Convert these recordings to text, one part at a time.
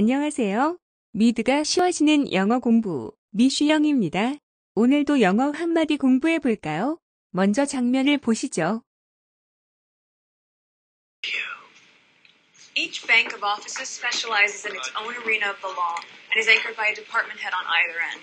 안녕하세요. 미드가 쉬워지는 영어 공부, 미슈영입니다. 오늘도 영어 한마디 공부해 볼까요? 먼저 장면을 보시죠. Each bank of offices specializes in its own arena of the law and is anchored by a department head on either end.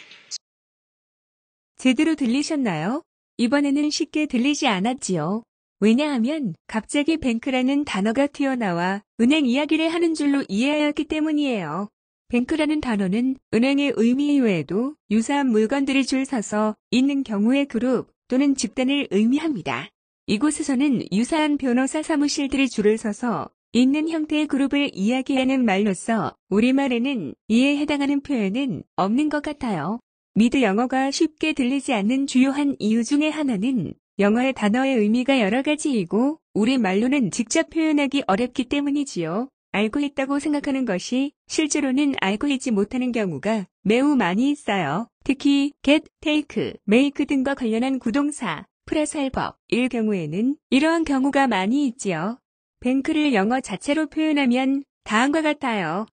제대로 들리셨나요? 이번에는 쉽게 들리지 않았지요. 왜냐하면 갑자기 뱅크라는 단어가 튀어나와 은행 이야기를 하는 줄로 이해하였기 때문이에요. 뱅크라는 단어는 은행의 의미 이외에도 유사한 물건들을줄 서서 있는 경우의 그룹 또는 집단을 의미합니다. 이곳에서는 유사한 변호사 사무실들이 줄을 서서 있는 형태의 그룹을 이야기하는 말로서 우리말에는 이에 해당하는 표현은 없는 것 같아요. 미드 영어가 쉽게 들리지 않는 주요한 이유 중의 하나는 영어의 단어의 의미가 여러 가지이고 우리말로는 직접 표현하기 어렵기 때문이지요. 알고 있다고 생각하는 것이 실제로는 알고 있지 못하는 경우가 매우 많이 있어요. 특히 get, take, make 등과 관련한 구동사, 프라살법 일 경우에는 이러한 경우가 많이 있지요. 뱅크를 영어 자체로 표현하면 다음과 같아요.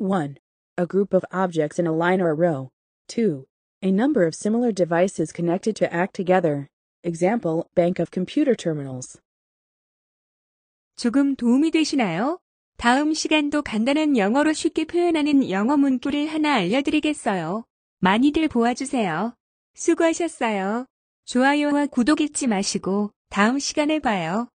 1. A group of objects in a line or a row. 2. A number of similar devices connected to act together. Example, bank of computer terminals. 조금 도움이 되시나요? 다음 시간도 간단한 영어로 쉽게 표현하는 영어 문구를 하나 알려드리겠어요. 많이들 보아주세요. 수고하셨어요. 좋아요와 구독 잊지 마시고 다음 시간에 봐요.